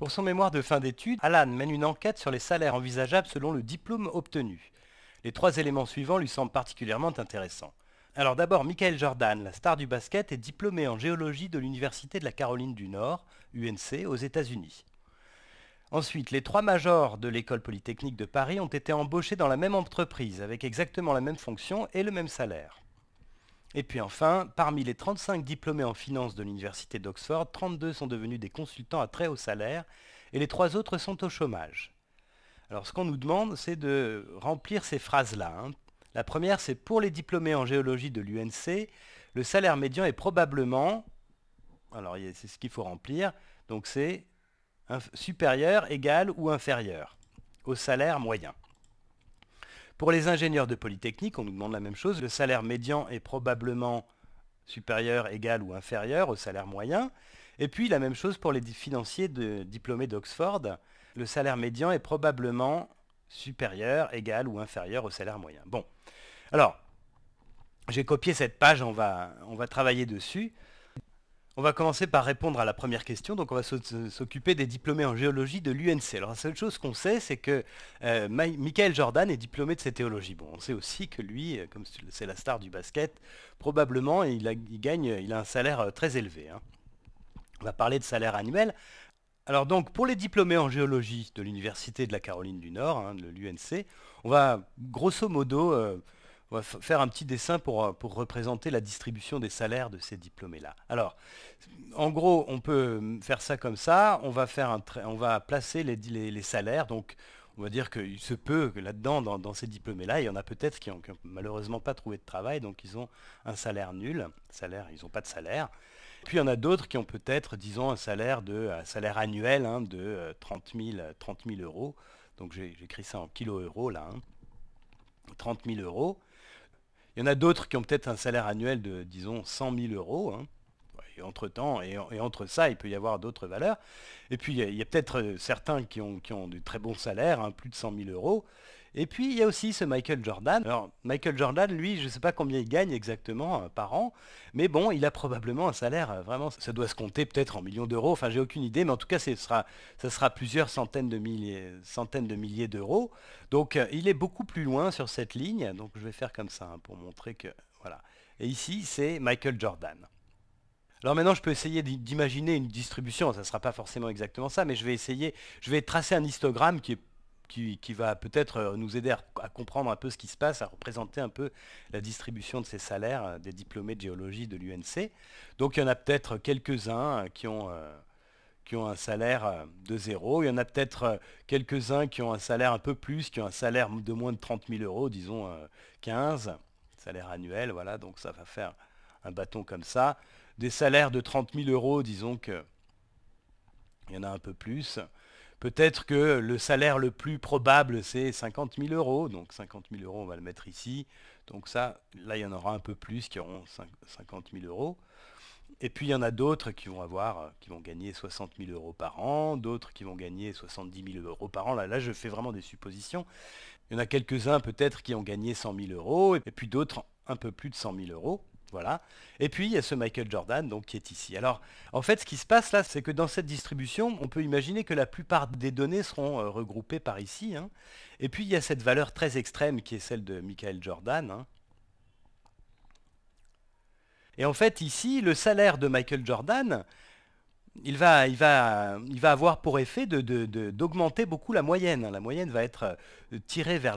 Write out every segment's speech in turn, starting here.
Pour son mémoire de fin d'études, Alan mène une enquête sur les salaires envisageables selon le diplôme obtenu. Les trois éléments suivants lui semblent particulièrement intéressants. Alors d'abord, Michael Jordan, la star du basket, est diplômé en géologie de l'Université de la Caroline du Nord, UNC, aux États-Unis. Ensuite, les trois majors de l'École polytechnique de Paris ont été embauchés dans la même entreprise, avec exactement la même fonction et le même salaire. Et puis enfin, parmi les 35 diplômés en finance de l'université d'Oxford, 32 sont devenus des consultants à très haut salaire et les trois autres sont au chômage. Alors ce qu'on nous demande, c'est de remplir ces phrases-là. Hein. La première, c'est pour les diplômés en géologie de l'UNC, le salaire médian est probablement, alors c'est ce qu'il faut remplir, donc c'est supérieur, égal ou inférieur au salaire moyen. Pour les ingénieurs de Polytechnique, on nous demande la même chose. Le salaire médian est probablement supérieur, égal ou inférieur au salaire moyen. Et puis la même chose pour les financiers diplômés d'Oxford. Le salaire médian est probablement supérieur, égal ou inférieur au salaire moyen. Bon. Alors, j'ai copié cette page, va, on va travailler dessus. On va commencer par répondre à la première question. Donc, on va s'occuper des diplômés en géologie de l'UNC. Alors, la seule chose qu'on sait, c'est que euh, Michael Jordan est diplômé de cette théologies. Bon, on sait aussi que lui, euh, comme c'est la star du basket, probablement, il, a, gagne, il a un salaire euh, très élevé. Hein. On va parler de salaire annuel. Alors donc, pour les diplômés en géologie de l'Université de la Caroline du Nord, hein, de l'UNC, on va grosso modo on va faire un petit dessin pour, euh, pour représenter la distribution des salaires de ces diplômés-là. Alors, en gros, on peut faire ça comme ça. On va, faire un on va placer les, les, salaires. Donc, on va dire qu'il se peut que là-dedans, dans, ces diplômés-là, il y en a peut-être qui n'ont malheureusement pas trouvé de travail, donc ils ont un salaire nul, salaire, ils n'ont pas de salaire. Puis il y en a d'autres qui ont peut-être, disons, un salaire, de, salaire annuel hein, de 30 euh, 000, euros. Donc j'écris ça en kilo hein. euros là. 30 000 euros. Il y en a d'autres qui ont peut-être un salaire annuel de, disons, 100 000 euros. Hein. Et entre temps, et, entre ça, il peut y avoir d'autres valeurs. Et puis, il y a, peut-être euh, certains qui ont, qui ont de très bons salaires, hein, plus de 100 000 euros, et puis il y a aussi ce Michael Jordan. Alors Michael Jordan, lui, je ne sais pas combien il gagne exactement euh, par an, mais bon, il a probablement un salaire, euh, vraiment, ça doit se compter peut-être en millions d'euros, enfin j'ai aucune idée, mais en tout cas ce sera, ça sera plusieurs centaines de milliers, d'euros. Donc euh, il est beaucoup plus loin sur cette ligne, donc je vais faire comme ça hein, pour montrer que... Voilà. Et ici, c'est Michael Jordan. Alors maintenant, je peux essayer d'imaginer une distribution, ça ne sera pas forcément exactement ça, mais je vais essayer, je vais tracer un histogramme qui est qui, va peut-être euh, nous aider à, comprendre un peu ce qui se passe, à représenter un peu la distribution de ces salaires euh, des diplômés de géologie de l'UNC. Donc il y en a peut-être quelques-uns euh, qui ont un salaire de zéro. Il y en a peut-être quelques-uns qui ont un salaire un peu plus, qui ont un salaire de moins de 30 000 euros, disons 15, salaire annuel, voilà, donc ça va faire un bâton comme ça. Des salaires de 30 000 euros, disons que il y en a un peu plus. Peut-être que le salaire le plus probable, c'est 50 000 euros. Donc 50 000 euros, on va le mettre ici. Donc ça, là, il y en aura un peu plus qui auront 50 000 euros. Et puis il y en a d'autres qui vont avoir, euh, qui vont gagner 60 000 euros par an, d'autres qui vont gagner 70 000 euros par an. Là, là, je fais vraiment des suppositions. Il y en a quelques-uns peut-être qui ont gagné 100 000 euros, et puis d'autres un peu plus de 100 000 euros. Voilà. Et puis il y a ce Michael Jordan donc, qui est ici. Alors en fait ce qui se passe là c'est que dans cette distribution on peut imaginer que la plupart des données seront euh, regroupées par ici. Hein. Et puis il y a cette valeur très extrême qui est celle de Michael Jordan. Hein. Et en fait ici le salaire de Michael Jordan il va, il, va, il va avoir pour effet d'augmenter beaucoup la moyenne. Hein. La moyenne va être euh, tirée vers,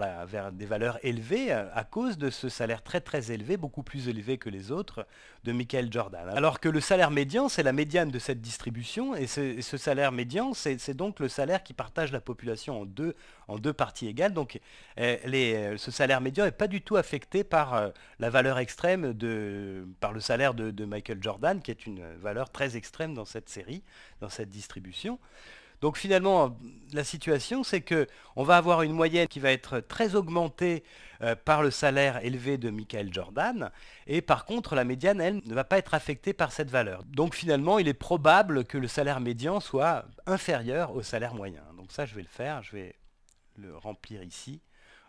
des valeurs élevées euh, à cause de ce salaire très très élevé, beaucoup plus élevé que les autres, de Michael Jordan. Hein. Alors que le salaire médian, c'est la médiane de cette distribution, et, ce salaire médian, c'est donc le salaire qui partage la population en deux, parties égales. Donc euh, ce salaire médian n'est pas du tout affecté par la valeur extrême, de, par le salaire de Michael Jordan, qui est une valeur très extrême dans cette série dans cette distribution. Donc finalement, la situation, c'est que on va avoir une moyenne qui va être très augmentée euh, par le salaire élevé de Michael Jordan, et par contre, la médiane, elle, ne va pas être affectée par cette valeur. Donc finalement, il est probable que le salaire médian soit inférieur au salaire moyen. Donc ça, je vais le faire, je vais le remplir ici.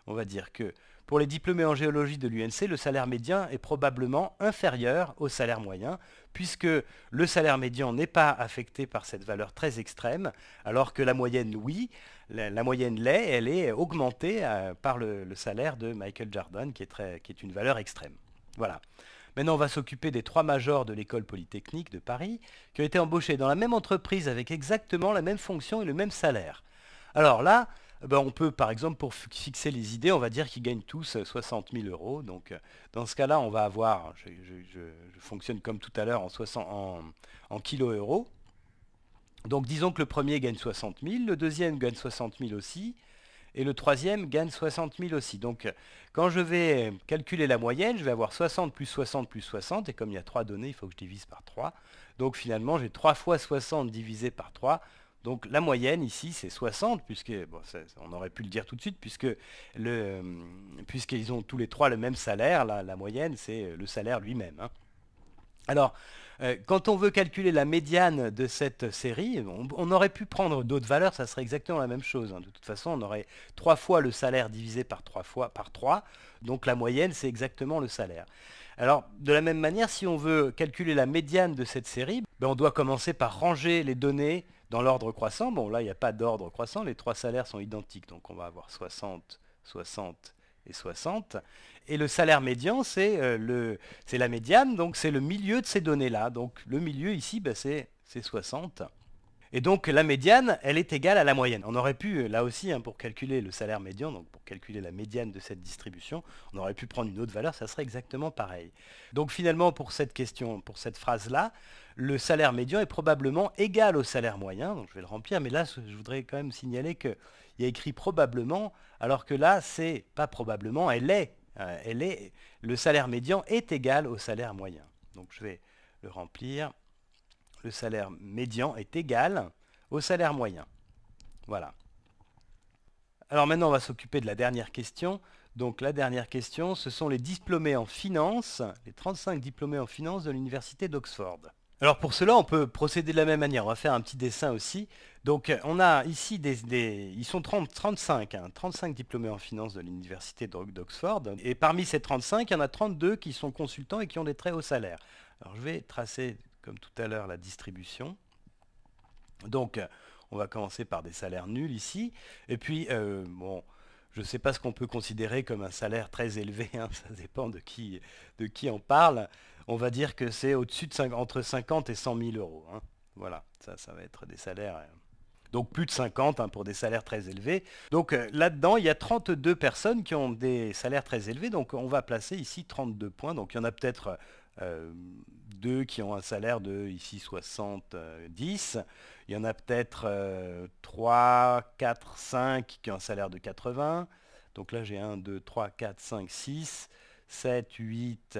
On va dire que pour les diplômés en géologie de l'UNC, le salaire médian est probablement inférieur au salaire moyen, puisque le salaire médian n'est pas affecté par cette valeur très extrême, alors que la moyenne, oui, la, moyenne l'est, elle est augmentée euh, par le, salaire de Michael Jordan, qui est, très, qui est une valeur extrême. Voilà. Maintenant, on va s'occuper des trois majors de l'école polytechnique de Paris qui ont été embauchés dans la même entreprise avec exactement la même fonction et le même salaire. Alors là, eh ben, on peut, par exemple, pour fixer les idées, on va dire qu'ils gagnent tous 60 euh, 000 euros. Donc, euh, dans ce cas-là, on va avoir, je, fonctionne comme tout à l'heure en, 60, en, en kilo euros. Donc, disons que le premier gagne 60 000, le deuxième gagne 60 000 aussi, et le troisième gagne 60 000 aussi. Donc, euh, quand je vais calculer la moyenne, je vais avoir 60 plus 60 plus 60, et comme il y a trois données, il faut que je divise par 3. Donc, finalement, j'ai 3 fois 60 divisé par 3, donc la moyenne ici c'est 60, puisque, on aurait pu le dire tout de suite, puisque le, euh, puisqu'ils ont tous les trois le même salaire, la, moyenne c'est euh, le salaire lui-même. Hein. Alors, euh, quand on veut calculer la médiane de cette série, on, aurait pu prendre d'autres valeurs, ça serait exactement la même chose. Hein. De toute façon, on aurait 3 fois le salaire divisé par 3 fois par 3, donc la moyenne, c'est exactement le salaire. Alors, de la même manière, si on veut calculer la médiane de cette série, ben, on doit commencer par ranger les données dans l'ordre croissant, bon là, il n'y a pas d'ordre croissant, les trois salaires sont identiques, donc on va avoir 60, 60 et 60. Et le salaire médian, euh, c'est la médiane, donc c'est le milieu de ces données-là. Donc le milieu ici, ben, c'est 60. Et donc la médiane, elle est égale à la moyenne. On aurait pu, là aussi, hein, pour calculer le salaire médian, donc pour calculer la médiane de cette distribution, on aurait pu prendre une autre valeur, ça serait exactement pareil. Donc finalement, pour cette question, pour cette phrase-là, le salaire médian est probablement égal au salaire moyen. Donc je vais le remplir, mais là, je voudrais quand même signaler qu'il y a écrit probablement, alors que là, c'est pas probablement, elle est. Euh, elle est. Le salaire médian est égal au salaire moyen. Donc je vais le remplir. Le salaire médian est égal au salaire moyen. Voilà. Alors maintenant, on va s'occuper de la dernière question. Donc la dernière question, ce sont les diplômés en finance, les 35 diplômés en finance de l'université d'Oxford. Alors pour cela, on peut procéder de la même manière. On va faire un petit dessin aussi. Donc euh, on a ici des... ils sont 35, 35 hein, diplômés en finance de l'université d'Oxford. Et parmi ces 35, il y en a 32 qui sont consultants et qui ont des très hauts salaires. Alors je vais tracer, comme tout à l'heure, la distribution. Donc euh, on va commencer par des salaires nuls ici. Et puis, euh, bon... Je ne sais pas ce qu'on peut considérer comme un salaire très élevé, hein, ça dépend de qui, de qui on parle on va dire que c'est au-dessus de entre 50 et 100 000 euros. Hein. Voilà, ça, ça va être des salaires. Euh, donc plus de 50 hein, pour des salaires très élevés. Donc euh, là-dedans, il y a 32 personnes qui ont des salaires très élevés. Donc on va placer ici 32 points. Donc il y en a peut-être 2 euh, deux qui ont un salaire de ici 70. Il y en a peut-être 3, 4, 5 qui ont un salaire de 80. Donc là j'ai 1, 2, 3, 4, 5, 6, 7, 8,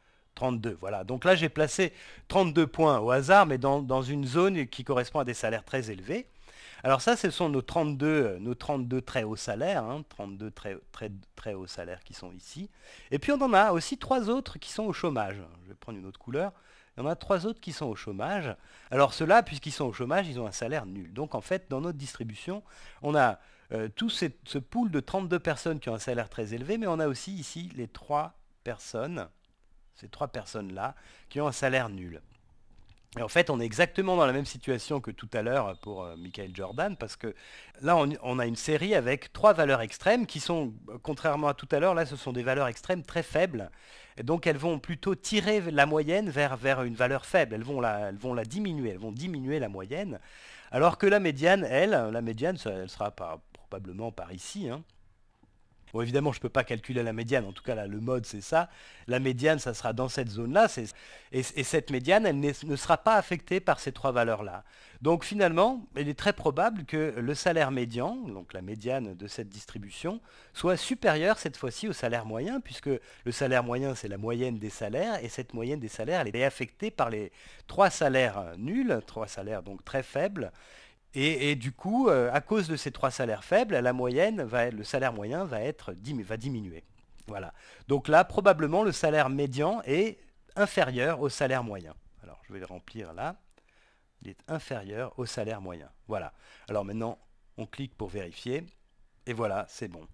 32, voilà. Donc là, j'ai placé 32 points au hasard, mais dans, une zone qui correspond à des salaires très élevés. Alors ça, ce sont nos 32, euh, nos 32 très hauts salaires, 32 hein, très, très, très hauts salaires qui sont ici. Et puis on en a aussi trois autres qui sont au chômage. Je vais prendre une autre couleur. Il y en a trois autres qui sont au chômage. Alors ceux-là, puisqu'ils sont au chômage, ils ont un salaire nul. Donc en fait, dans notre distribution, on a euh, tout ce pool de 32 personnes qui ont un salaire très élevé, mais on a aussi ici les trois personnes ces trois personnes-là, qui ont un salaire nul. Et en fait, on est exactement dans la même situation que tout à l'heure pour euh, Michael Jordan, parce que là, on, a une série avec trois valeurs extrêmes qui sont, euh, contrairement à tout à l'heure, là, ce sont des valeurs extrêmes très faibles. Et donc, elles vont plutôt tirer la moyenne vers, vers une valeur faible. Elles vont, la, diminuer, elles vont diminuer la moyenne. Alors que la médiane, elle, la médiane, elle sera probablement par ici. Hein. Bon, évidemment, je ne peux pas calculer la médiane, en tout cas, le mode, c'est ça. La médiane, ça sera dans cette zone-là, et, et, cette médiane, elle ne sera pas affectée par ces trois valeurs-là. Donc finalement, il est très probable que le salaire médian, donc la médiane de cette distribution, soit supérieur cette fois-ci au salaire moyen, puisque le salaire moyen, c'est la moyenne des salaires, et cette moyenne des salaires, elle est affectée par les trois salaires nuls, trois salaires donc très faibles, et, du coup, euh, à cause de ces trois salaires faibles, la moyenne le salaire moyen va, être, va diminuer. Donc là, probablement, le salaire médian est inférieur au salaire moyen. Alors, je vais le remplir là. Il est inférieur au salaire moyen. Voilà. Alors maintenant, on clique pour vérifier. Et voilà, c'est bon.